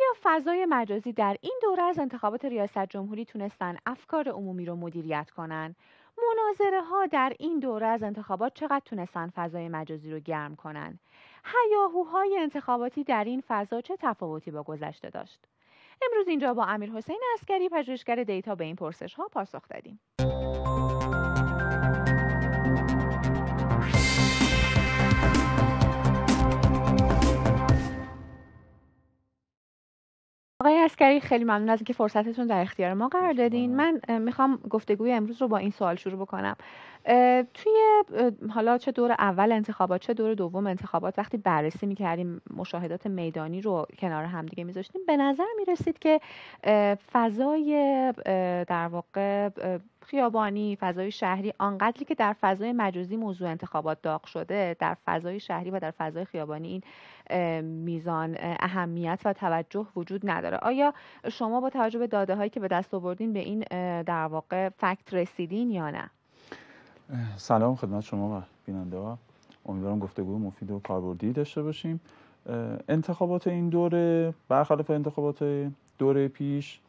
آیا فضای مجازی در این دوره از انتخابات ریاست جمهوری تونستن افکار عمومی رو مدیریت کنن؟ مناظره ها در این دوره از انتخابات چقدر تونستن فضای مجازی رو گرم کنن؟ هیاهوهای انتخاباتی در این فضا چه تفاوتی با گذشته داشت؟ امروز اینجا با امیر حسین اسکری پژوهشگر دیتا به این پرسش ها پاسخ دادیم. آقای اسکری خیلی ممنون از اینکه فرصتتون در اختیار ما قرار دادین من میخوام گفتگوی امروز رو با این سوال شروع بکنم توی حالا چه دور اول انتخابات چه دور دوم انتخابات وقتی بررسی میکردیم مشاهدات میدانی رو کنار هم میذاشتیم به نظر میرسید که فضای در واقع خیابانی فضای شهری آنقدری که در فضای مجازی موضوع انتخابات داغ شده در فضای شهری و در فضای خیابانی این میزان اهمیت و توجه وجود نداره آیا شما با توجه به داده هایی که به دست آوردین به این در واقع فکت رسیدین یا نه سلام خدمت شما و بیننده ها امیدوارم گفتگو مفید و کاربردی داشته باشیم انتخابات این دوره برخلاف انتخابات دوره پیش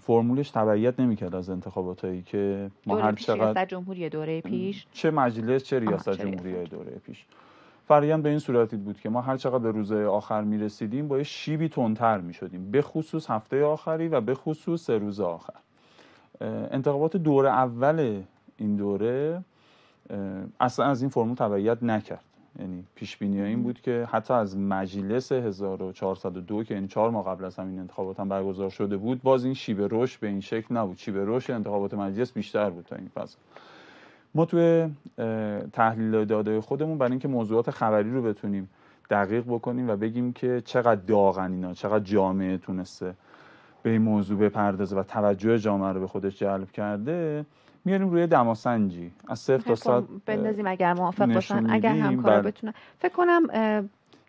فرمولش تبعیت نمیکرد از هایی که ما هر چقدر ریاست جمهوری دوره پیش چه مجلس چه ریاست جمهوری دوره پیش فرایند به این صورتی بود که ما هر چقدر به روز آخر می رسیدیم با یه شیبی تندتر می شدیم به خصوص هفته آخری و به خصوص سه روز آخر انتخابات دور اول این دوره اصلا از این فرمول تبعیت نکرد یعنی پیش بینی این بود که حتی از مجلس 1402 که یعنی چهار ماه قبل از همین انتخابات هم برگزار شده بود باز این شیب روش به این شکل نبود شیب روش انتخابات مجلس بیشتر بود تا این فاز ما توی تحلیل داده خودمون برای اینکه موضوعات خبری رو بتونیم دقیق بکنیم و بگیم که چقدر داغن اینا چقدر جامعه تونسته به این موضوع بپردازه و توجه جامعه رو به خودش جلب کرده میاریم روی دماسنجی از صفر تا صد بندازیم اگر موافق باشن اگر همکارا بر... بله. بتونن فکر کنم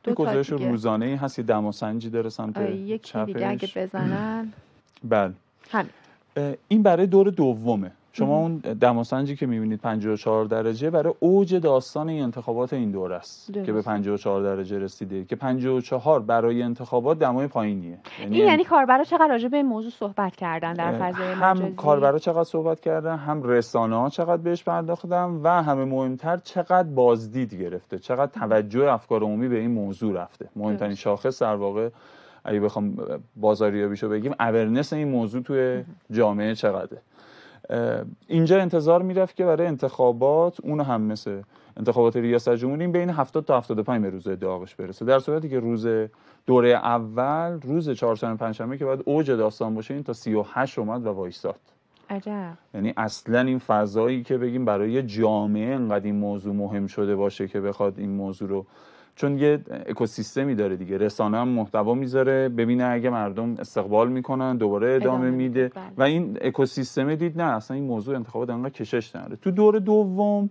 دو تا گزارش روزانه ای هست دماسنجی داره سمت یکی دیگه اگه بزنن بله همین این برای دور دومه شما اون دماسنجی که میبینید 54 درجه برای اوج داستان این انتخابات این دور است که به 54 درجه رسیده که 54 برای انتخابات دمای پایینیه این یعنی, یعنی کاربرا چقدر راجع به این موضوع صحبت کردن در فضای مجازی هم کاربرا چقدر صحبت کردن هم رسانه ها چقدر بهش پرداختن و همه مهمتر چقدر بازدید گرفته چقدر توجه افکار عمومی به این موضوع رفته مهمترین شاخص در واقع اگه بخوام بازاریابیشو بگیم اورننس این موضوع توی جامعه چقدره اینجا انتظار میرفت که برای انتخابات اون هم مثل انتخابات ریاست جمهوری بین 70 تا 75 به روز ادعاقش برسه در صورتی که روز دوره اول روز چهارشنبه پنجشنبه که باید اوج داستان باشه این تا 38 اومد و وایساد عجب یعنی اصلا این فضایی که بگیم برای جامعه انقدر این موضوع مهم شده باشه که بخواد این موضوع رو چون یه اکوسیستمی داره دیگه رسانه هم محتوا میذاره ببینه اگه مردم استقبال میکنن دوباره ادامه, میده بله. و این اکوسیستمه دید نه اصلا این موضوع انتخابات انقدر کشش نداره تو دور دوم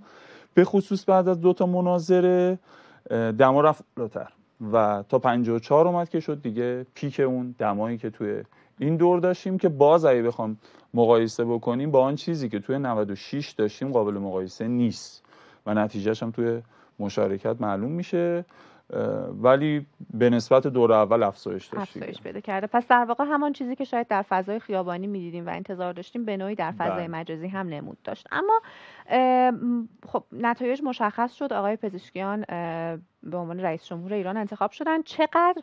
به خصوص بعد از دو تا مناظره دما رفت بالاتر و تا 54 اومد که شد دیگه پیک اون دمایی که توی این دور داشتیم که باز اگه بخوام مقایسه بکنیم با آن چیزی که توی 96 داشتیم قابل مقایسه نیست و نتیجهش هم توی مشارکت معلوم میشه ولی به نسبت دور اول افزایش داشتیم. افزایش بده کرده پس در واقع همان چیزی که شاید در فضای خیابانی میدیدیم و انتظار داشتیم به نوعی در فضای بله. مجازی هم نمود داشت اما خب نتایج مشخص شد آقای پزشکیان به عنوان رئیس جمهور ایران انتخاب شدن چقدر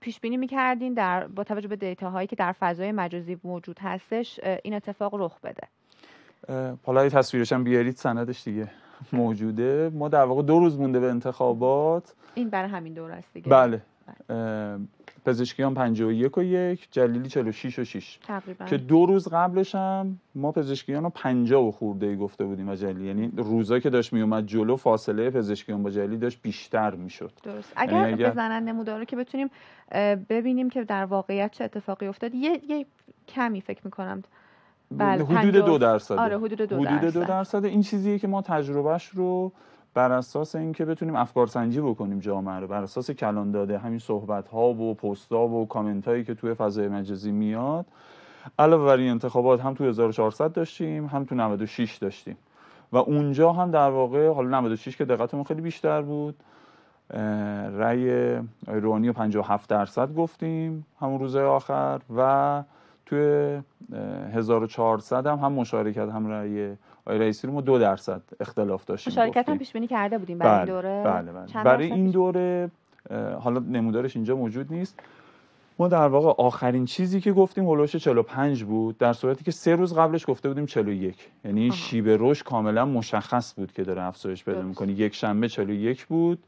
پیش بینی میکردین در با توجه به دیتا هایی که در فضای مجازی موجود هستش این اتفاق رخ بده حالا تصویرش هم بیارید سندش دیگه موجوده ما در واقع دو روز مونده به انتخابات این برای همین دور است دیگه بله, بله. پزشکیان 51 و 1 جلیلی 46 و 6 تقریبا که دو روز قبلش هم ما پزشکیان رو 50 و خورده گفته بودیم و جلیلی یعنی روزا که داشت میومد جلو فاصله پزشکیان با جلیلی داشت بیشتر میشد درست یعنی اگر, اگر... بزنن نمودار که بتونیم ببینیم که در واقعیت چه اتفاقی افتاد یه, یه کمی فکر میکنم بله، آره، حدود دو درصد آره حدود دو درصد حدود دو درصد این چیزیه که ما تجربهش رو بر اساس اینکه بتونیم افکار سنجی بکنیم جامعه رو بر اساس کلان داده همین صحبت ها و پست ها و کامنت هایی که توی فضای مجازی میاد علاوه بر انتخابات هم توی 1400 داشتیم هم تو 96 داشتیم و اونجا هم در واقع حالا 96 که دقتمون خیلی بیشتر بود رأی روحانی 57 درصد گفتیم همون روزه آخر و توی 1400 هم هم مشارکت هم رأی آقای رئیسی رو ما دو درصد اختلاف داشتیم مشارکت هم پیش بینی کرده بودیم برای بله، دوره بله بله. برای این دوره حالا نمودارش اینجا موجود نیست ما در واقع آخرین چیزی که گفتیم هلوش 45 بود در صورتی که سه روز قبلش گفته بودیم 41 یعنی آه. شیب روش کاملا مشخص بود که داره افزایش پیدا میکنه یک شنبه 41 بود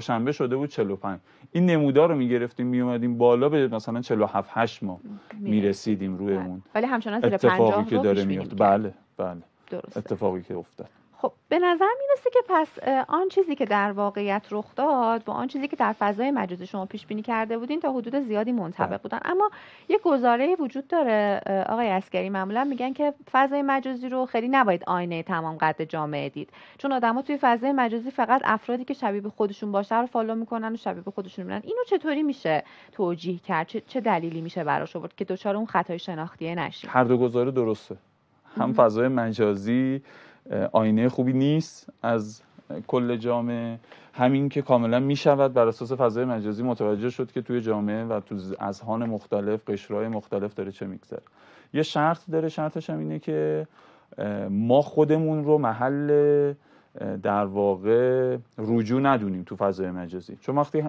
شنبه شده بود 45 این نمودار رو میگرفتیم میومدیم بالا به مثلا 47 8 ما میرسیدیم روی بله. اون ولی همچنان زیر 50 که داره میفته بله بله درسته. اتفاقی که افتاد خب به نظر میرسه که پس آن چیزی که در واقعیت رخ داد با آن چیزی که در فضای مجازی شما پیش بینی کرده بودین تا حدود زیادی منطبق بله. بودن اما یه گزاره وجود داره آقای اسکری معمولا میگن که فضای مجازی رو خیلی نباید آینه تمام قد جامعه دید چون آدما توی فضای مجازی فقط افرادی که شبیه به خودشون باشه رو فالو میکنن و شبیه به خودشون میبینن اینو چطوری میشه توجیه کرد چه, دلیلی میشه براش آورد که دچار اون خطای شناختیه نشیم هر دو گزاره درسته هم فضای مجازی آینه خوبی نیست از کل جامعه همین که کاملا میشود بر اساس فضای مجازی متوجه شد که توی جامعه و تو اذهان مختلف قشرهای مختلف داره چه میگذره یه شرط داره شرطش هم اینه که ما خودمون رو محل در واقع رجوع ندونیم تو فضای مجازی چون وقتی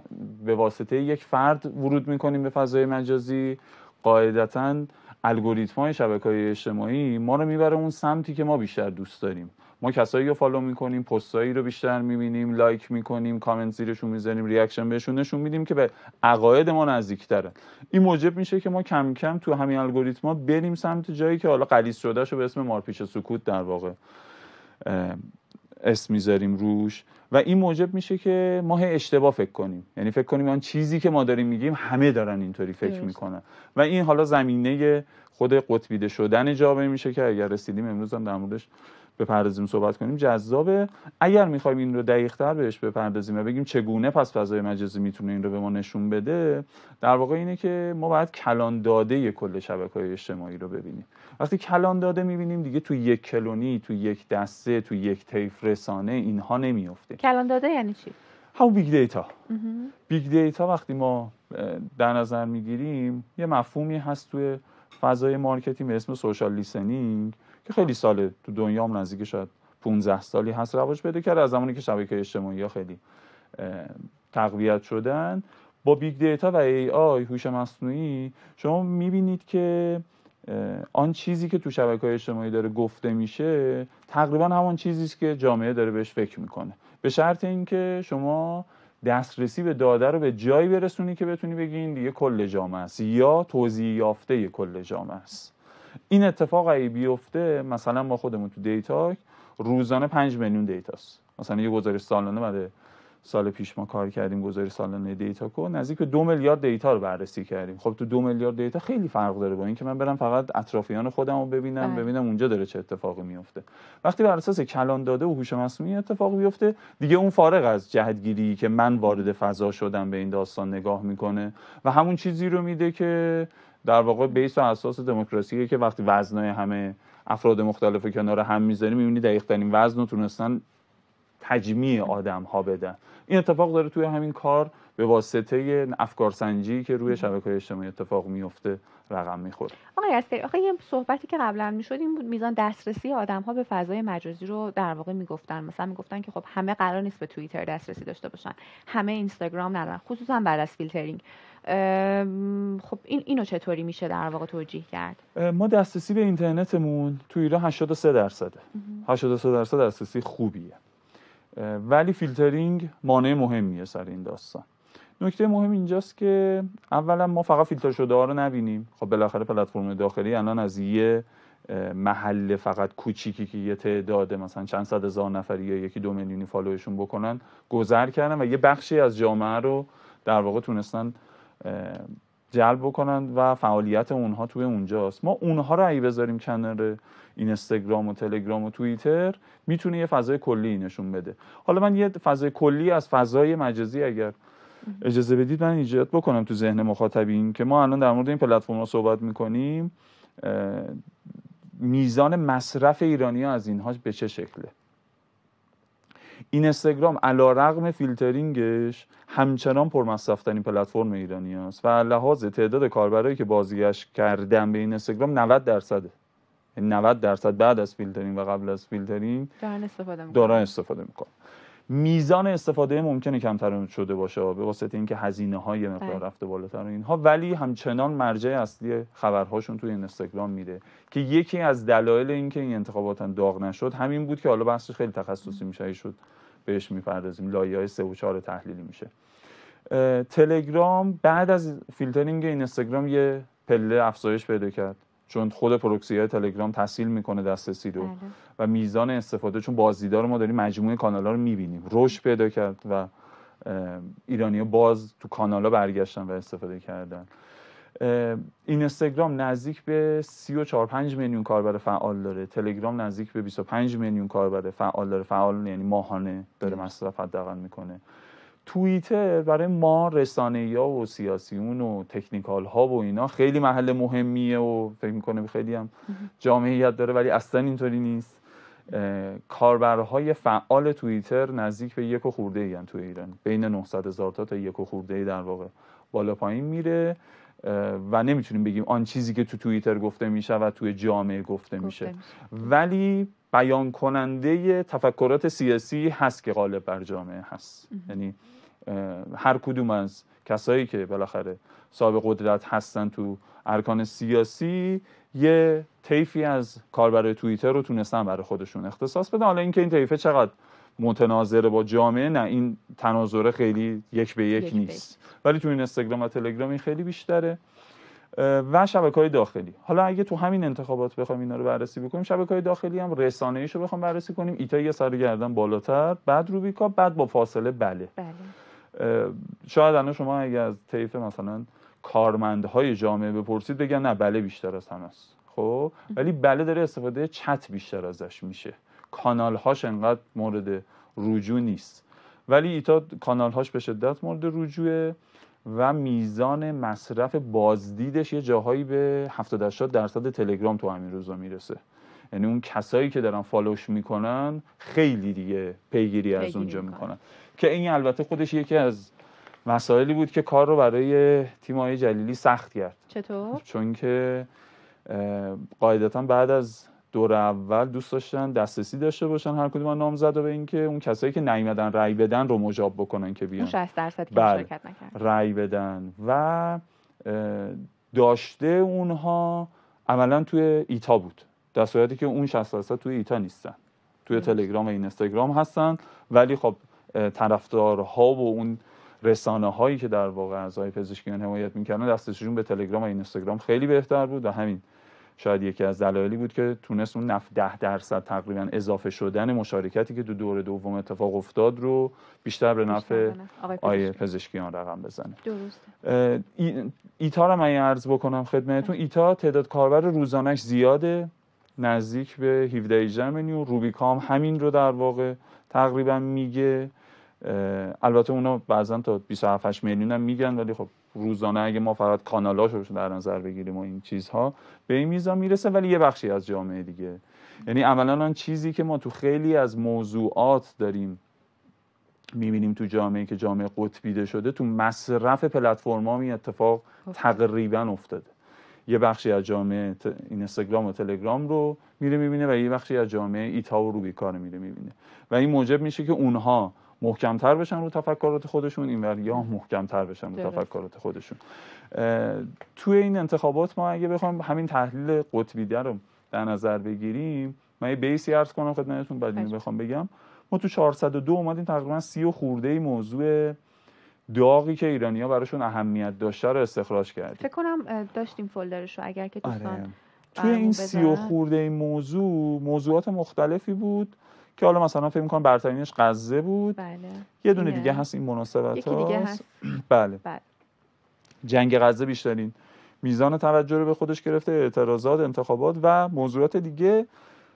به واسطه یک فرد ورود میکنیم به فضای مجازی قاعدتا الگوریتم های شبکه های اجتماعی ما رو میبره اون سمتی که ما بیشتر دوست داریم ما کسایی رو فالو میکنیم پستایی رو بیشتر میبینیم لایک میکنیم کامنت زیرشون میزنیم ریاکشن بهشون نشون میدیم که به عقاید ما نزدیکتره این موجب میشه که ما کم کم تو همین الگوریتما بریم سمت جایی که حالا شده شدهش به اسم مارپیچ سکوت در واقع اسم میذاریم روش و این موجب میشه که ما هی اشتباه فکر کنیم یعنی فکر کنیم آن چیزی که ما داریم میگیم همه دارن اینطوری فکر میکنن و این حالا زمینه خود قطبیده شدن جامعه میشه که اگر رسیدیم امروز هم در موردش بپردازیم صحبت کنیم جذابه اگر میخوایم این رو دقیقتر بهش بپردازیم و بگیم چگونه پس فضای مجازی میتونه این رو به ما نشون بده در واقع اینه که ما باید کلان داده کل شبکه اجتماعی رو ببینیم وقتی کلان داده میبینیم دیگه تو یک کلونی تو یک دسته تو یک تیف رسانه اینها نمیفته کلان داده یعنی چی همون بیگ دیتا بیگ دیتا وقتی ما در نظر میگیریم یه مفهومی هست توی فضای مارکتینگ به اسم سوشال لیسنینگ که خیلی ساله تو دنیا هم نزدیک شاید 15 سالی هست رواج پیدا کرده از زمانی که شبکه اجتماعی ها خیلی تقویت شدن با بیگ دیتا و ای آی هوش مصنوعی شما میبینید که آن چیزی که تو شبکه های اجتماعی داره گفته میشه تقریبا همان چیزی است که جامعه داره بهش فکر میکنه به شرط اینکه شما دسترسی به داده رو به جایی برسونی که بتونی بگی این دیگه کل جامعه است یا توضیح یافته کل جامعه است این اتفاق ای بیفته مثلا ما خودمون تو دیتاک روزانه 5 میلیون دیتاست مثلا یه گزارش سالانه بده سال پیش ما کار کردیم گذاری سالانه دیتا کو نزدیک به دو میلیارد دیتا رو بررسی کردیم خب تو دو میلیارد دیتا خیلی فرق داره با اینکه من برم فقط اطرافیان خودم رو ببینم بله. ببینم اونجا داره چه اتفاقی میفته وقتی بر اساس کلان داده و هوش مصنوعی اتفاق بیفته دیگه اون فارغ از جهتگیری که من وارد فضا شدم به این داستان نگاه میکنه و همون چیزی رو میده که در واقع بیس و اساس دموکراسی که وقتی وزنای همه افراد مختلف کنار هم میذاریم میبینی دقیق ترین وزن رو تونستن تجمیع آدم ها بدن این اتفاق داره توی همین کار به واسطه افکارسنجی که روی شبکه اجتماعی اتفاق میفته رقم میخوره آقای اسکری آخه یه صحبتی که قبلا میشد این بود میزان دسترسی آدم به فضای مجازی رو در واقع میگفتن مثلا میگفتن که خب همه قرار نیست به توییتر دسترسی داشته باشن همه اینستاگرام ندارن خصوصا بعد از فیلترینگ خب این اینو چطوری میشه در واقع توجیه کرد ما دسترسی به اینترنتمون تو ایران 83 درصده 83 درصد دسترسی خوبیه ولی فیلترینگ مانع مهمیه سر این داستان نکته مهم اینجاست که اولا ما فقط فیلتر شده ها رو نبینیم خب بالاخره پلتفرم داخلی الان از یه محل فقط کوچیکی که یه تعداد مثلا چند صد هزار نفری یا یکی دو میلیونی فالوشون بکنن گذر کردن و یه بخشی از جامعه رو در واقع تونستن جلب بکنن و فعالیت اونها توی اونجاست ما اونها رو ای بذاریم کنار اینستاگرام و تلگرام و توییتر میتونه یه فضای کلی نشون بده حالا من یه فضای کلی از فضای مجازی اگر اجازه بدید من ایجاد بکنم تو ذهن مخاطبین که ما الان در مورد این پلتفرم صحبت میکنیم میزان مصرف ایرانی ها از اینها به چه شکله این استگرام علا رقم فیلترینگش همچنان پرمصرفترین پلتفرم ایرانی است و لحاظ تعداد کاربرایی که بازگشت کردن به این استگرام 90 درصده 90 یعنی درصد بعد از فیلترینگ و قبل از فیلترینگ دارن استفاده میکنن استفاده میزان استفاده ممکنه کمتر شده باشه به واسطه اینکه هزینه های مقدار بله. رفته بالاتر اینها ولی همچنان مرجع اصلی خبرهاشون توی اینستاگرام میره که یکی از دلایل اینکه این انتخابات داغ نشد همین بود که حالا بحثش خیلی تخصصی میشه شد بهش میپردازیم لایه های سه و چهار تحلیلی میشه تلگرام بعد از فیلترینگ استگرام یه پله افزایش پیدا کرد چون خود پروکسی های تلگرام تسهیل میکنه دسترسی رو بله. و میزان استفاده چون بازدیدار ما داریم مجموعه کانال ها رو میبینیم رشد پیدا کرد و ایرانی باز تو کانال ها برگشتن و استفاده کردن استگرام نزدیک به 34 5 میلیون کاربر فعال داره تلگرام نزدیک به 25 میلیون کاربر فعال داره فعال یعنی ماهانه داره مصرف حداقل میکنه توییتر برای ما رسانه یا و سیاسیون و تکنیکال ها و اینا خیلی محل مهمیه و فکر میکنه خیلی هم جامعیت داره ولی اصلا اینطوری نیست کاربرهای فعال توییتر نزدیک به یک و خورده ای هم تو ایران بین 900 هزار تا تا یک و خورده ای در واقع بالا پایین میره و نمیتونیم بگیم آن چیزی که تو توییتر گفته میشه و توی جامعه گفته, گفته میشه ولی بیان کننده تفکرات سیاسی هست که غالب بر جامعه هست یعنی هر کدوم از کسایی که بالاخره صاحب قدرت هستن تو ارکان سیاسی یه طیفی از کاربرای توییتر رو تونستن برای خودشون اختصاص بدن حالا اینکه این طیفه چقدر متناظره با جامعه نه این تناظره خیلی یک به یک, نیست ولی تو این استگرام و تلگرام این خیلی بیشتره و شبکه های داخلی حالا اگه تو همین انتخابات بخوایم اینا رو بررسی بکنیم شبکه های داخلی هم رسانه ایش رو بخوام بررسی کنیم ایتا یه سر گردن بالاتر بعد روبیکا بعد با فاصله بله, بله. شاید الان شما اگه از طیف مثلا کارمندهای جامعه بپرسید بگن نه بله بیشتر از همه است خب ولی بله داره استفاده چت بیشتر ازش میشه کانال هاش انقدر مورد رجوع نیست ولی ایتا کانال هاش به شدت مورد رجوعه و میزان مصرف بازدیدش یه جاهایی به 70 درصد تلگرام تو همین روزا میرسه یعنی اون کسایی که دارن فالوش میکنن خیلی دیگه پیگیری از اونجا میکنن که این البته خودش یکی از مسائلی بود که کار رو برای تیم های جلیلی سخت کرد چطور چون که قاعدتا بعد از دور اول دوست داشتن دسترسی داشته باشن هر کدوم زد و به اینکه اون کسایی که نیومدن رای بدن رو مجاب بکنن که بیان 60 درصد بله. شرکت بدن و داشته اونها عملا توی ایتا بود در که اون 60 درصد توی ایتا نیستن توی تلگرام و اینستاگرام هستن ولی خب طرفدارها و اون رسانه هایی که در واقع اعضای پزشکیان حمایت میکردن دستشون به تلگرام و اینستاگرام خیلی بهتر بود و همین شاید یکی از دلایلی بود که تونست اون نفت ده درصد تقریبا اضافه شدن مشارکتی که دو دور دوم اتفاق افتاد رو بیشتر به نفع آقای پزشکیان رقم بزنه درسته ایتا رو من عرض بکنم خدمتتون ایتا تعداد کاربر روزانش زیاده نزدیک به 17 جمعنی و روبیکام همین رو در واقع تقریبا میگه البته اونا بعضا تا 27 میلیون هم میگن ولی خب روزانه اگه ما فقط کانالاشو در نظر بگیریم و این چیزها به این میزان میرسه ولی یه بخشی از جامعه دیگه یعنی اولا آن چیزی که ما تو خیلی از موضوعات داریم میبینیم تو جامعه که جامعه قطبیده شده تو مصرف پلتفرما این اتفاق خب. تقریبا افتاده یه بخشی از جامعه این استگرام و تلگرام رو میره میبینه و یه بخشی از جامعه ایتا و روبیکا رو میره میبینه و این موجب میشه که اونها محکمتر بشن رو تفکرات خودشون این یا محکمتر بشن رو تفکرات خودشون توی این انتخابات ما اگه بخوام همین تحلیل قطبیده رو در نظر بگیریم من یه بیسی عرض کنم خدمتتون بعد بخوام بگم ما تو 402 اومدیم تقریبا سی و خورده ای موضوع داغی که ایرانیا براشون اهمیت داشته رو استخراج کردیم فکر کنم داشتیم فولدرش رو اگر که دوستان آره. توی این سی و خورده موضوع موضوعات مختلفی بود که حالا مثلا فکر می‌کنم برترینش غزه بود بله. یه دونه دیگه هست این مناسبت یکی دیگه هست. بله. بله. جنگ غزه بیشترین میزان توجه رو به خودش گرفته اعتراضات انتخابات و موضوعات دیگه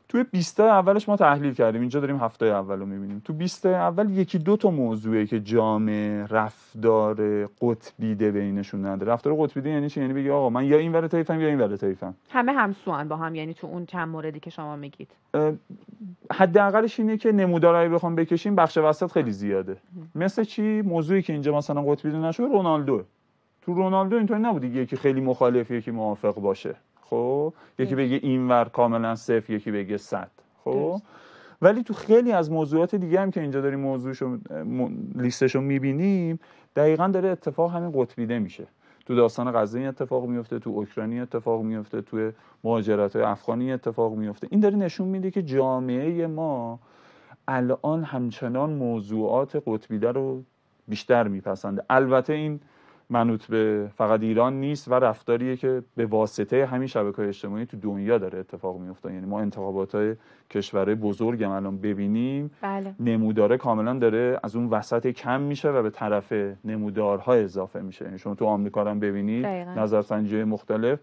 توی 20 اولش ما تحلیل کردیم اینجا داریم هفته اول رو میبینیم تو 20 اول یکی دو تا موضوعه که جامعه رفتار قطبیده بینشون نداره رفتار قطبیده یعنی چی یعنی بگی آقا من یا این ور تایفم یا این ور تایفم همه همسوان با هم یعنی تو اون چند موردی که شما میگید حداقلش اینه که نمودارایی بخوام بکشیم بخش وسط خیلی زیاده مثل چی موضوعی که اینجا مثلا قطبیده نشه رونالدو تو رونالدو اینطوری نبودی یکی خیلی مخالف یکی موافق باشه خب یکی بگه اینور کاملا صفر یکی بگه صد خب ولی تو خیلی از موضوعات دیگه هم که اینجا داریم موضوعشو لیستشو میبینیم دقیقا داره اتفاق همین قطبیده میشه تو داستان غزه این اتفاق میفته تو اوکراینی اتفاق میفته تو مهاجرت های افغانی اتفاق میفته این داره نشون میده که جامعه ما الان همچنان موضوعات قطبیده رو بیشتر میپسنده البته این منوط به فقط ایران نیست و رفتاریه که به واسطه همین شبکه اجتماعی تو دنیا داره اتفاق میفته یعنی ما انتخابات های کشورهای بزرگ هم الان ببینیم بله. نموداره کاملا داره از اون وسط کم میشه و به طرف نمودارها اضافه میشه یعنی شما تو آمریکا هم ببینید نظرسنجی مختلف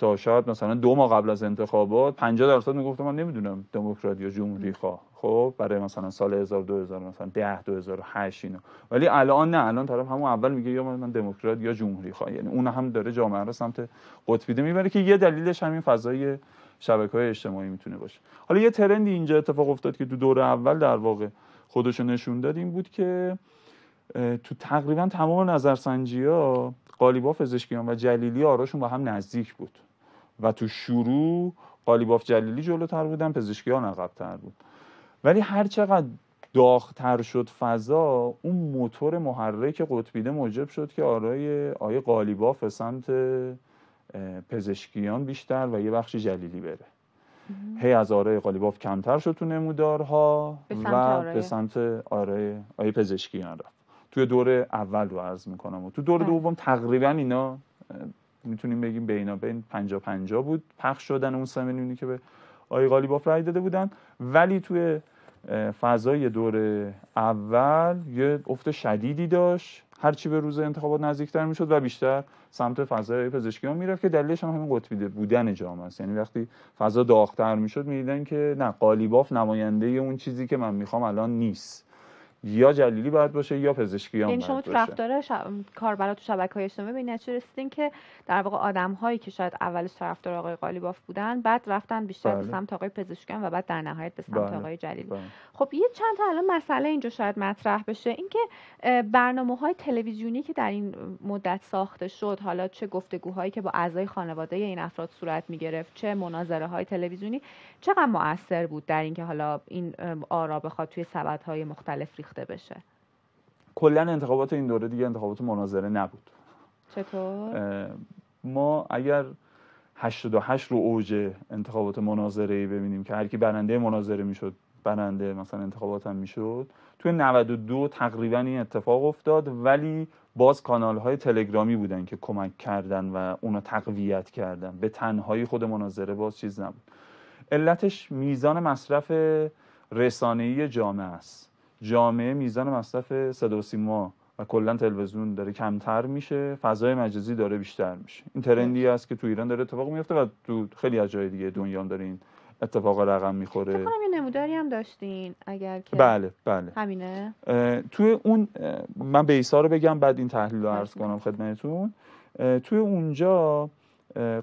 تا شاید مثلا دو ماه قبل از انتخابات 50 درصد میگفتم من نمیدونم دموکرات یا جمهوری خواه خب برای مثلا سال 1000 2000 مثلا 10 2008 اینا ولی الان نه الان طرف همون اول میگه یا من دموکرات یا جمهوری خواه یعنی اون هم داره جامعه رو سمت قطبیده میبره که یه دلیلش همین فضای شبکه های اجتماعی میتونه باشه حالا یه ترندی اینجا اتفاق افتاد که دو دور اول در واقع خودشو نشون داد این بود که تو تقریبا تمام نظرسنجی ها قالیباف پزشکیان و جلیلی آراشون با هم نزدیک بود و تو شروع قالیباف جلیلی جلوتر بودن پزشکیان تر بود ولی هر چقدر داختر شد فضا اون موتور محرک قطبیده موجب شد که آرای آیه قالیباف به سمت پزشکیان بیشتر و یه بخشی جلیلی بره هی از آرای قالیباف کمتر شد تو نمودارها و به سمت آرای آیه پزشکیان رفت توی دور اول رو عرض میکنم و تو دور بله. دوم تقریبا اینا میتونیم بگیم بین پنجا پنجا بود پخش شدن اون سه میلیونی که به آقای قالیباف رای داده بودن ولی توی فضای دور اول یه افت شدیدی داشت هرچی به روز انتخابات نزدیکتر میشد و بیشتر سمت فضای پزشکی ها میرفت که دلیلش هم همین قطبی بودن جامعه است یعنی وقتی فضا داغتر میشد میدیدن که نه قالیباف نماینده اون چیزی که من میخوام الان نیست یا جلیلی باید باشه یا پزشکیان یعنی این شما تو رفتار کاربرا تو اجتماعی به نتیجه رسیدین که در واقع هایی که شاید اولش طرفدار آقای قالیباف بودن بعد رفتن بیشتر بله. به سمت آقای پزشکیان و بعد در نهایت به سمت بله. آقای جلیلی بله. خب یه چند تا الان مسئله اینجا شاید مطرح بشه اینکه برنامه‌های تلویزیونی که در این مدت ساخته شد حالا چه گفتگوهایی که با اعضای خانواده این افراد صورت می‌گرفت چه های تلویزیونی چقدر مؤثر بود در اینکه حالا این آرا بخواد توی سبدهای مختلف ساخته بشه کلا انتخابات این دوره دیگه انتخابات مناظره نبود چطور ما اگر 88 رو اوج انتخابات مناظره ای ببینیم که هر برنده مناظره میشد برنده مثلا انتخابات هم میشد توی 92 تقریبا این اتفاق افتاد ولی باز کانال های تلگرامی بودن که کمک کردن و اونا تقویت کردن به تنهایی خود مناظره باز چیز نبود علتش میزان مصرف رسانه‌ای جامعه است جامعه میزان مصرف صدا و سیما و کلا تلویزیون داره کمتر میشه فضای مجازی داره بیشتر میشه این ترندی است که تو ایران داره اتفاق میفته و تو خیلی از جای دیگه دنیا داره این اتفاق رقم میخوره فکر یه نموداری هم داشتین اگر که بله بله همینه توی اون من بیسا رو بگم بعد این تحلیل رو عرض کنم خدمتتون توی اونجا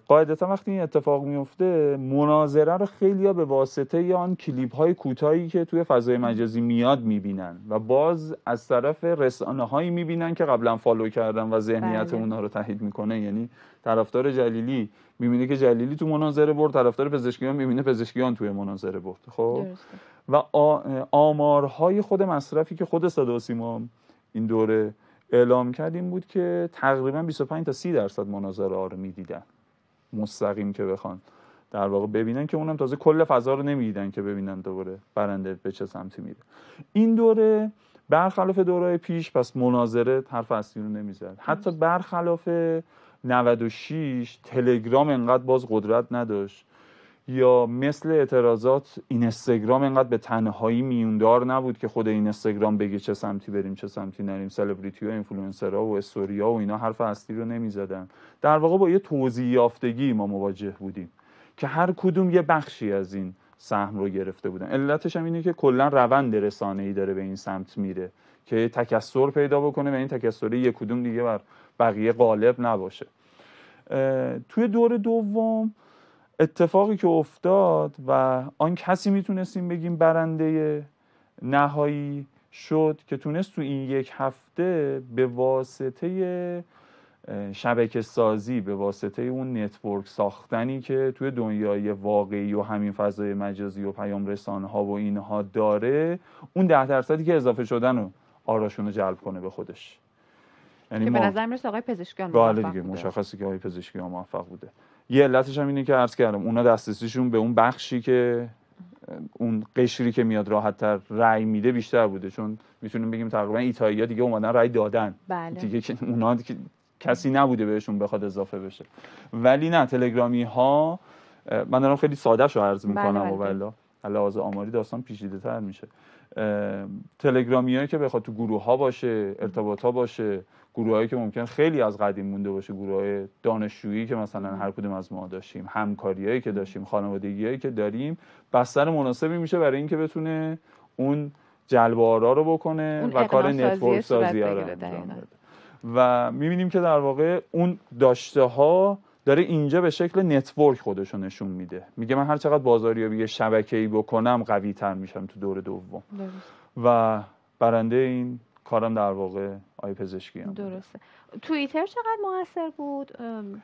قاعدتا وقتی این اتفاق میفته مناظره رو خیلی به واسطه آن کلیپ های کوتاهی که توی فضای مجازی میاد میبینن و باز از طرف رسانه هایی میبینن که قبلا فالو کردن و ذهنیت بله. اونا رو تایید میکنه یعنی طرفدار جلیلی میبینه که جلیلی تو مناظره برد طرفدار پزشکیان میبینه پزشکیان توی مناظره برد خب و آمارهای خود مصرفی که خود صدا سیما این دوره اعلام کردیم بود که تقریبا 25 تا 30 درصد مناظره ها رو میدیدن مستقیم که بخوان در واقع ببینن که اونم تازه کل فضا رو نمیدیدن که ببینن دوباره برنده به چه سمتی میره این دوره برخلاف دورهای پیش پس مناظره حرف اصلی رو نمیزد حتی برخلاف 96 تلگرام انقدر باز قدرت نداشت یا مثل اعتراضات استگرام اینقدر به تنهایی میوندار نبود که خود این استگرام بگه چه سمتی بریم چه سمتی نریم سلبریتی و اینفلوئنسرها و استوریا و اینا حرف اصلی رو نمیزدن در واقع با یه توضیح یافتگی ما مواجه بودیم که هر کدوم یه بخشی از این سهم رو گرفته بودن علتش هم اینه که کلا روند رسانه ای داره به این سمت میره که تکسر پیدا بکنه و این تکسری یک کدوم دیگه بر بقیه غالب نباشه توی دور دوم اتفاقی که افتاد و آن کسی میتونستیم بگیم برنده نهایی شد که تونست تو این یک هفته به واسطه شبکه سازی به واسطه اون نتورک ساختنی که توی دنیای واقعی و همین فضای مجازی و پیام رسانه ها و اینها داره اون ده درصدی که اضافه شدن رو آراشون رو جلب کنه به خودش یعنی به نظر میرسه آقای پزشکیان بله دیگه مشخصی که آقای پزشکیان موفق بوده یه علتش هم اینه که عرض کردم اونا دسترسیشون به اون بخشی که اون قشری که میاد راحت تر رأی میده بیشتر بوده چون میتونیم بگیم تقریبا ایتالیا دیگه اومدن رأی دادن بله. دیگه اونا دیگه کسی نبوده بهشون بخواد اضافه بشه ولی نه تلگرامی ها من دارم خیلی ساده شو عرض میکنم بله، و بله. از آماری داستان پیچیده تر میشه تلگرامی هایی که بخواد تو گروه ها باشه ارتباط ها باشه گروهایی که ممکن خیلی از قدیم مونده باشه گروه دانشجویی که مثلا هر کدوم از ما داشتیم هایی که داشتیم هایی که داریم بستر مناسبی میشه برای اینکه بتونه اون جلب آرا رو بکنه و کار نتورک سازی رو انجام و میبینیم که در واقع اون داشته ها داره اینجا به شکل نتورک خودش نشون میده میگه من هر چقدر بازاریابی شبکه‌ای بکنم قوی تر میشم تو دور دوم و برنده این کارم در واقع آی پزشکی هم درسته توییتر چقدر موثر بود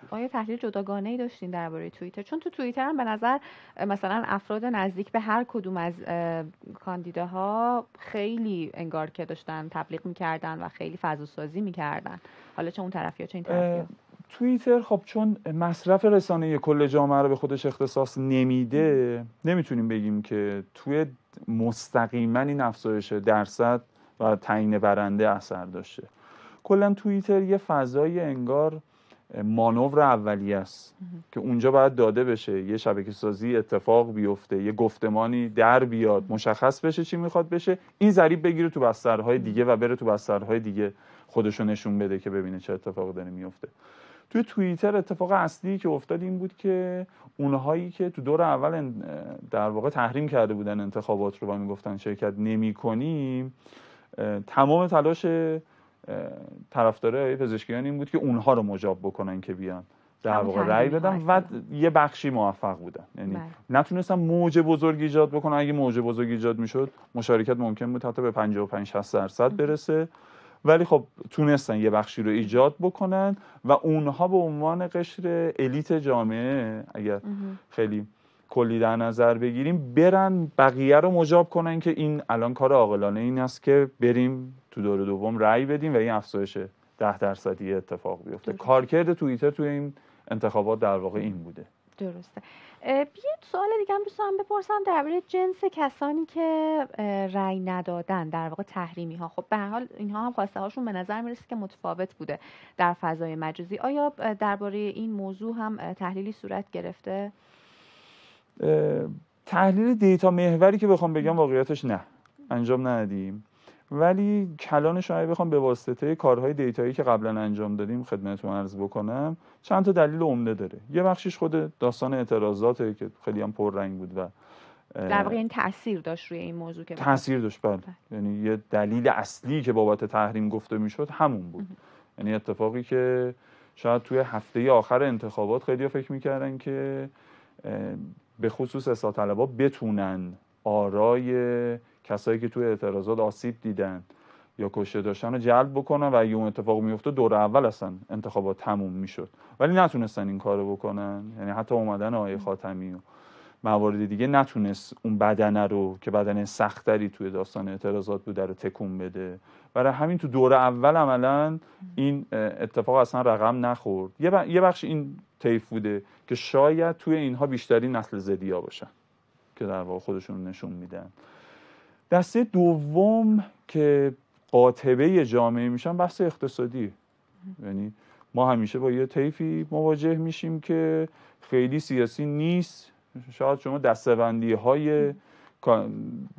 آیا تحلیل جداگانه ای داشتین درباره توییتر چون تو توییتر هم به نظر مثلا افراد نزدیک به هر کدوم از کاندیداها خیلی انگار که داشتن تبلیغ میکردن و خیلی فضا سازی میکردن حالا چه اون طرفیا چه این طرفیا توییتر خب چون مصرف رسانه کل جامعه رو به خودش اختصاص نمیده نمیتونیم بگیم که توی مستقیما این افزایش درصد و تعیین برنده اثر داشته کلا توییتر یه فضای انگار مانور اولیه است که اونجا باید داده بشه یه شبکه سازی اتفاق بیفته یه گفتمانی در بیاد مشخص بشه چی میخواد بشه این ذریب بگیره تو بسترهای دیگه و بره تو بسترهای دیگه خودشو نشون بده که ببینه چه اتفاق داره میفته توی توییتر اتفاق اصلی که افتاد این بود که اونهایی که تو دور اول در واقع تحریم کرده بودن انتخابات رو و میگفتن شرکت نمیکنیم تمام تلاش طرفدارای پزشکیان این بود که اونها رو مجاب بکنن که بیان در واقع رأی بدن و یه بخشی موفق بودن یعنی بله. نتونستن موج بزرگ ایجاد بکنن اگه موج بزرگ ایجاد میشد مشارکت ممکن بود حتی به 55 60 درصد برسه ولی خب تونستن یه بخشی رو ایجاد بکنن و اونها به عنوان قشر الیت جامعه اگر خیلی کلی در نظر بگیریم برن بقیه رو مجاب کنن که این الان کار عاقلانه این است که بریم تو دور دوم رأی بدیم و این افزایش ده درصدی اتفاق بیفته کارکرد توییتر توی این انتخابات در واقع این بوده درسته یه سوال دیگه هم دوست بپرسم بپرسم درباره جنس کسانی که رأی ندادن در واقع تحریمی ها خب به حال اینها هم خواسته هاشون به نظر میرسه که متفاوت بوده در فضای مجازی آیا درباره این موضوع هم تحلیلی صورت گرفته تحلیل دیتا محوری که بخوام بگم واقعیتش نه انجام ندیم ولی کلان شما بخوام به واسطه کارهای دیتایی که قبلا انجام دادیم خدمتتون عرض بکنم چند تا دلیل عمده داره یه بخشش خود داستان اعتراضاته که خیلی هم پررنگ بود و در واقع این یعنی تاثیر داشت روی این موضوع که تاثیر داشت بله, بله. یعنی یه دلیل اصلی که بابت تحریم گفته میشد همون بود یعنی اتفاقی که شاید توی هفته آخر انتخابات خیلی فکر میکردن که به خصوص اصلاح بتونن آرای کسایی که توی اعتراضات آسیب دیدن یا کشته داشتن رو جلب بکنن و اگه اون اتفاق میفته دور اول اصلا انتخابات تموم میشد ولی نتونستن این کارو بکنن یعنی حتی اومدن آیه خاتمی و موارد دیگه نتونست اون بدنه رو که بدن سختری توی داستان اعتراضات بوده رو تکون بده برای همین تو دور اول عملا این اتفاق اصلا رقم نخورد یه بخش این تیف بوده که شاید توی اینها بیشتری نسل زدیا باشن که در واقع خودشون نشون میدن دسته دوم که قاطبه جامعه میشن بحث اقتصادی یعنی ما همیشه با یه طیفی مواجه میشیم که خیلی سیاسی نیست شاید شما دستبندی های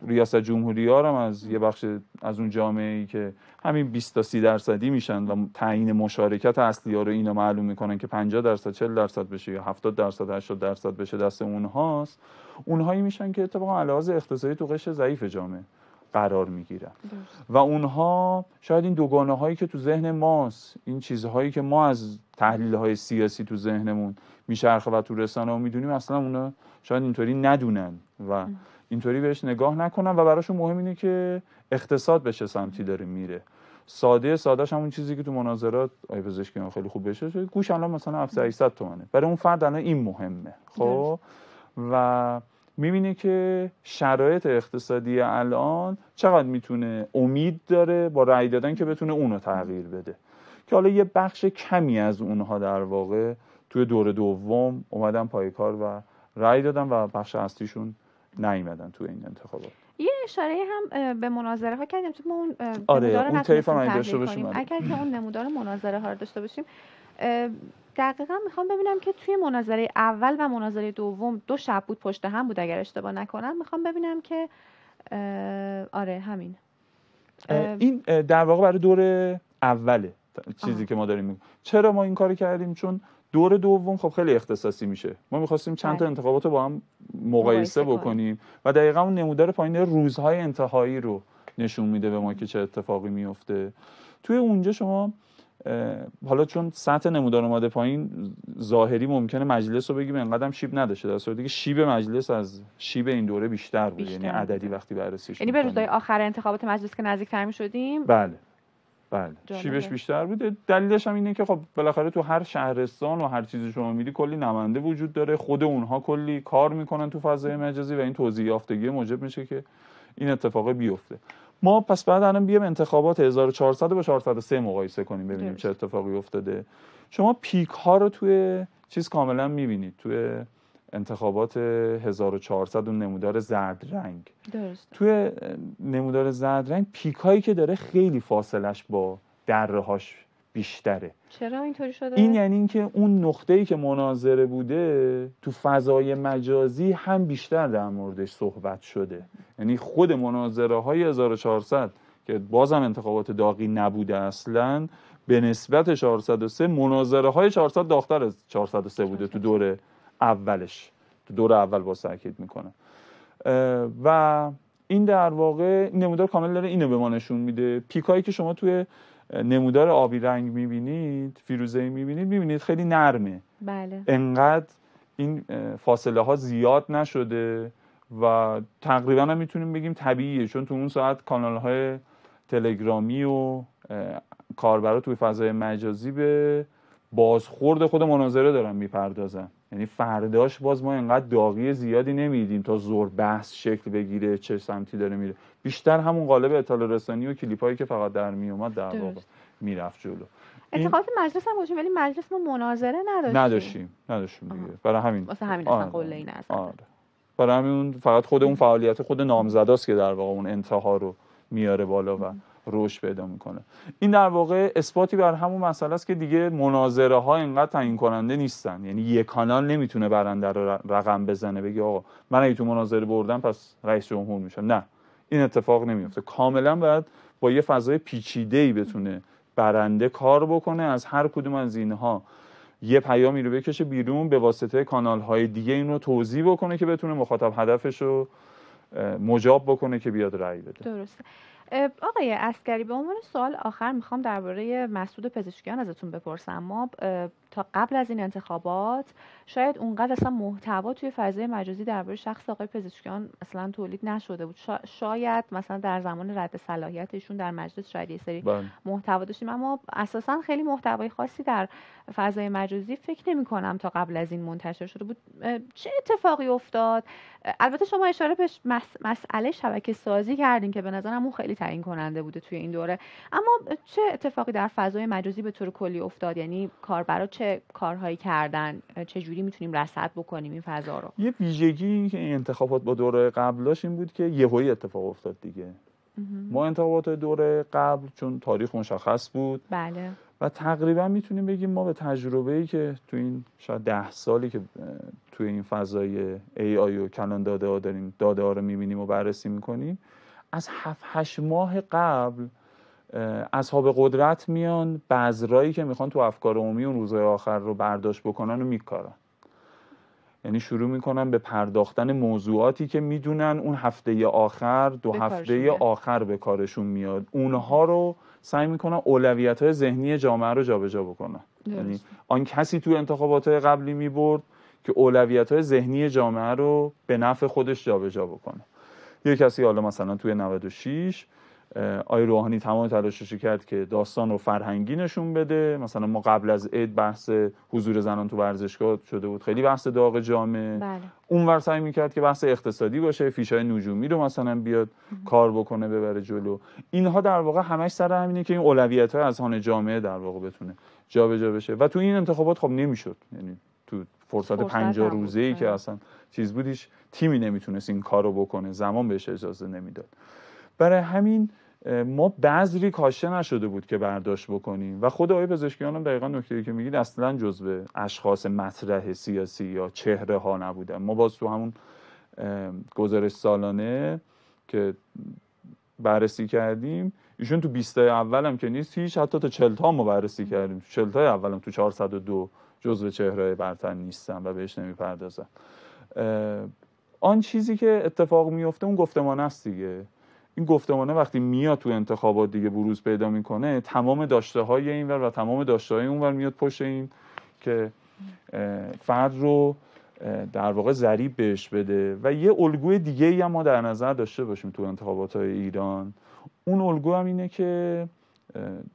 ریاست جمهوری ها هم از یه بخش از اون جامعه ای که همین 20 تا 30 درصدی میشن و تعیین مشارکت اصلی ها رو اینا معلوم میکنن که 50 درصد 40 درصد بشه یا 70 درصد 80 درصد بشه دست اونهاست اونهایی میشن که اتفاقا علاوه اقتصادی تو قش ضعیف جامعه قرار میگیرن و اونها شاید این دوگانه هایی که تو ذهن ماست این چیزهایی که ما از تحلیل های سیاسی تو ذهنمون میشرخه و تو رسانه ها میدونیم اصلا اونا شاید اینطوری ندونن و اینطوری بهش نگاه نکنن و براشون مهم اینه که اقتصاد به سمتی داره میره ساده سادهش همون چیزی که تو مناظرات آی پزشکی خیلی خوب بشه گوش الان مثلا 700 800 تومنه برای اون فرد الان این مهمه خب و میبینه که شرایط اقتصادی الان چقدر میتونه امید داره با رأی دادن که بتونه اونو تغییر بده که حالا یه بخش کمی از اونها در واقع توی دور دوم اومدن پای کار و رأی دادن و بخش اصلیشون نیومدن توی این انتخابات یه اشاره هم به مناظره ها کردیم تو ما اون آره، نمودار اون داشته باشیم آره. اگر که اون نمودار مناظره ها رو داشته باشیم دقیقا میخوام ببینم که توی مناظره اول و مناظره دوم دو شب بود پشت هم بود اگر اشتباه نکنم میخوام ببینم که آره همین این در واقع برای دور اوله چیزی که ما داریم میگم. چرا ما این کاری کردیم چون دور دوم خب خیلی اختصاصی میشه ما میخواستیم چند تا بله. انتخابات رو با هم مقایسه بکنیم و دقیقا اون نمودار پایین روزهای انتهایی رو نشون میده به ما که چه اتفاقی میفته توی اونجا شما حالا چون سطح نمودار ماده پایین ظاهری ممکنه مجلس رو بگیم انقدرم شیب نداشته در صورتی که شیب مجلس از شیب این دوره بیشتر بود یعنی عددی وقتی بررسی یعنی به روزهای آخر انتخابات مجلس که نزدیک می شدیم بله بله شیبش بیشتر بوده دلیلش هم اینه که خب بالاخره تو هر شهرستان و هر چیزی شما میری کلی نماینده وجود داره خود اونها کلی کار میکنن تو فضای مجازی و این توضیح یافتگی موجب میشه که این اتفاق بیفته ما پس بعد الان بیام انتخابات 1400 با 403 مقایسه کنیم ببینیم چه اتفاقی افتاده شما پیک ها رو توی چیز کاملا میبینید توی انتخابات 1400 و نمودار زرد رنگ توی نمودار زرد رنگ پیک هایی که داره خیلی فاصلش با دره هاش بیشتره چرا اینطوری شده این یعنی اینکه اون نقطه‌ای که, مناظره بوده تو فضای مجازی هم بیشتر در موردش صحبت شده یعنی خود مناظره های 1400 که بازم انتخابات داغی نبوده اصلا به نسبت 403 مناظره های 400 داختر از 403 بوده تو دور اولش تو دور اول با سرکید میکنه و این در واقع نمودار کامل داره اینو به ما نشون میده پیکایی که شما توی نمودار آبی رنگ میبینید فیروزه میبینید میبینید خیلی نرمه بله انقدر این فاصله ها زیاد نشده و تقریبا هم میتونیم بگیم طبیعیه چون تو اون ساعت کانال های تلگرامی و کاربرا توی فضای مجازی به بازخورد خود مناظره دارن میپردازن یعنی فرداش باز ما انقدر داغی زیادی نمیدیم تا زور بحث شکل بگیره چه سمتی داره میره بیشتر همون قالب اطلاع رسانی و کلیپ هایی که فقط در میومد در واقع میرفت جلو اتفاقات مجلس هم باشیم ولی مجلس ما مناظره نداشتیم نداشتیم نداشتیم دیگه برای همین واسه همین اصلا آره. قله این آره. برای همین فقط خود اون فعالیت خود نامزداست که در واقع اون انتها رو میاره بالا و رشد پیدا میکنه این در واقع اثباتی بر همون مسئله است که دیگه مناظره ها اینقدر تعیین کننده نیستن یعنی یک کانال نمیتونه برنده رو رقم بزنه بگه آقا من اگه تو مناظره بردم پس رئیس جمهور میشم نه این اتفاق نمیفته کاملا باید با یه فضای پیچیده ای بتونه برنده کار بکنه از هر کدوم از اینها یه پیامی رو بکشه بیرون به واسطه کانال های دیگه این توضیح بکنه که بتونه مخاطب هدفش رو مجاب بکنه که بیاد رأی بده درسته آقای اسکری به عنوان سوال آخر میخوام درباره مسعود پزشکیان ازتون بپرسم ما تا قبل از این انتخابات شاید اونقدر اصلا محتوا توی فضای مجازی درباره شخص آقای پزشکیان اصلا تولید نشده بود شاید مثلا در زمان رد صلاحیتشون در مجلس شاید یه سری بله. محتوا داشتیم اما اساسا خیلی محتوای خاصی در فضای مجازی فکر نمی کنم تا قبل از این منتشر شده بود چه اتفاقی افتاد البته شما اشاره به مسئله شبکه سازی کردین که به نظرم اون خیلی تعیین کننده بوده توی این دوره اما چه اتفاقی در فضای مجازی به طور کلی افتاد یعنی کاربرا چه چه کارهایی کردن چجوری میتونیم رصد بکنیم این فضا رو یه ویژگی که این انتخابات با دوره قبلاش این بود که یهویی اتفاق افتاد دیگه ما انتخابات دوره قبل چون تاریخ مشخص بود بله و تقریبا میتونیم بگیم ما به تجربه ای که تو این شاید ده سالی که توی این فضای ای آی و کلان داده ها داریم داده ها رو میبینیم و بررسی میکنیم از هفت هشت ماه قبل اصحاب قدرت میان بذرایی که میخوان تو افکار عمومی اون روزهای آخر رو برداشت بکنن و میکارن یعنی شروع میکنن به پرداختن موضوعاتی که میدونن اون هفته آخر دو هفته آخر به کارشون میاد اونها رو سعی میکنن اولویت های ذهنی جامعه رو جابجا بکنن یعنی آن کسی تو انتخابات قبلی میبرد که اولویت های ذهنی جامعه رو به نفع خودش جابجا بکنه یه کسی حالا مثلا توی 96 آی روحانی تمام تلاشش کرد که داستان رو فرهنگی نشون بده مثلا ما قبل از عید بحث حضور زنان تو ورزشگاه شده بود خیلی بحث داغ جامعه بله. اون ور سعی میکرد که بحث اقتصادی باشه فیشای نجومی رو مثلا بیاد کار بکنه ببره جلو اینها در واقع همش سر همینه که این اولویت های از هان جامعه در واقع بتونه جابجا جا بشه و تو این انتخابات خب نمیشد یعنی تو فرصت, پنجاه روزه ای که آره. اصلا چیز بودیش تیمی نمیتونست این کار بکنه زمان بهش اجازه نمیداد برای همین ما بذری کاشته نشده بود که برداشت بکنیم و خود آقای پزشکیان هم دقیقا نکته که میگید اصلا جزو اشخاص مطرح سیاسی یا چهره ها نبودن ما باز تو همون گزارش سالانه که بررسی کردیم ایشون تو بیستای اول هم که نیست هیچ حتی تا چلتا ما بررسی کردیم 40 تا اولم تو 402 جزو چهره برتر نیستن و بهش نمیپردازن آن چیزی که اتفاق میفته اون گفتمان است دیگه این گفتمانه وقتی میاد تو انتخابات دیگه بروز پیدا میکنه تمام داشته های اینور و تمام داشته های اونور میاد پشت این که فرد رو در واقع ذریب بهش بده و یه الگوی دیگه ای هم ما در نظر داشته باشیم تو انتخابات های ایران اون الگو هم اینه که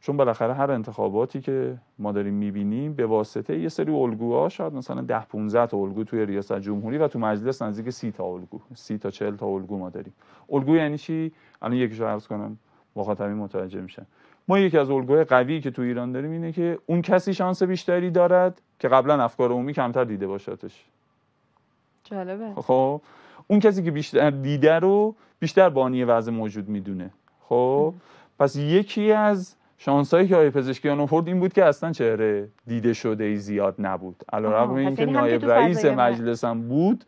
چون بالاخره هر انتخاباتی که ما داریم میبینیم به واسطه یه سری الگوها شاید مثلا 10 15 تا الگو توی ریاست جمهوری و تو مجلس نزدیک 30 تا الگو 30 تا 40 تا الگو ما داریم الگو یعنی چی الان یکیشو عرض کنم مخاطبین متوجه میشن ما یکی از الگوهای قوی که تو ایران داریم اینه که اون کسی شانس بیشتری دارد که قبلا افکار عمومی کمتر دیده باشدش جالبه خب اون کسی که بیشتر دیده رو بیشتر بانی وضع موجود میدونه خب پس یکی از شانسایی که آقای پزشکیان آورد این بود که اصلا چهره دیده شده ای زیاد نبود علیرغم اینکه نایب رئیس مجلس هم بود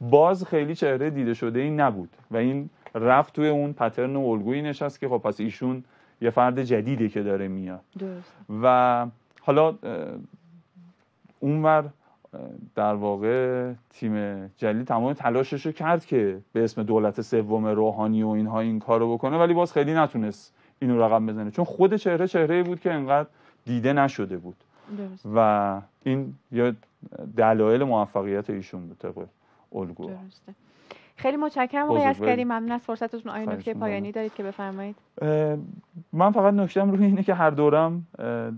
باز خیلی چهره دیده شده ای نبود و این رفت توی اون پترن و الگویی نشست که خب پس ایشون یه فرد جدیدی که داره میاد و حالا اونور در واقع تیم جلی تمام تلاشش رو کرد که به اسم دولت سوم روحانی و اینها این کار رو بکنه ولی باز خیلی نتونست اینو رقم بزنه چون خود چهره چهره بود که انقدر دیده نشده بود درست. و این یا دلایل موفقیت ایشون بود طبق الگو درسته. خیلی متشکرم آقای عسکری ممنون از فرصتتون آیا نکته پایانی دارید که بفرمایید من فقط نکتم روی اینه که هر دورم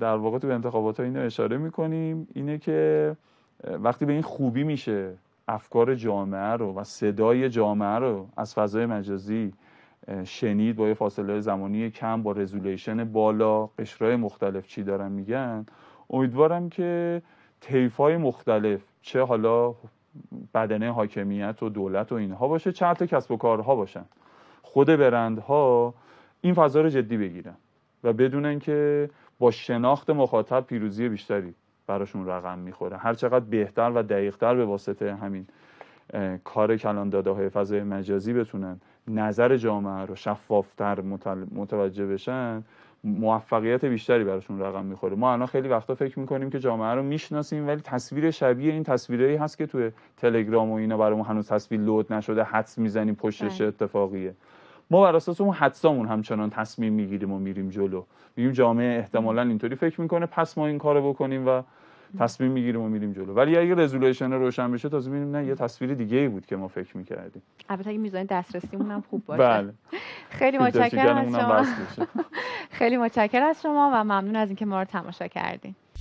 در واقع تو انتخابات ها اینو اشاره میکنیم اینه که وقتی به این خوبی میشه افکار جامعه رو و صدای جامعه رو از فضای مجازی شنید با یه فاصله زمانی کم با رزولیشن بالا قشرهای مختلف چی دارن میگن امیدوارم که تیف مختلف چه حالا بدنه حاکمیت و دولت و اینها باشه چه حتی کسب و کارها باشن خود برندها این فضا رو جدی بگیرن و بدونن که با شناخت مخاطب پیروزی بیشتری براشون رقم میخوره هر چقدر بهتر و دقیقتر به واسطه همین کار کلان داده های فضای مجازی بتونن نظر جامعه رو شفافتر متوجه بشن موفقیت بیشتری براشون رقم میخوره ما الان خیلی وقتا فکر میکنیم که جامعه رو میشناسیم ولی تصویر شبیه این تصویرهایی هست که توی تلگرام و اینا ما هنوز تصویر لود نشده حدس میزنیم پشتش بله. اتفاقیه ما بر اساس اون حدسامون همچنان تصمیم میگیریم و میریم جلو میگیم جامعه احتمالا اینطوری فکر میکنه پس ما این کارو بکنیم و تصمیم میگیریم و میریم جلو ولی اگه رزولوشن روشن بشه تازه میبینیم نه یه تصویر دیگه ای بود که ما فکر میکردیم البته اگه میزان دسترسیمون هم خوب باشه بله خیلی متشکرم از شما خیلی متشکرم از شما و ممنون از اینکه ما رو تماشا کردیم.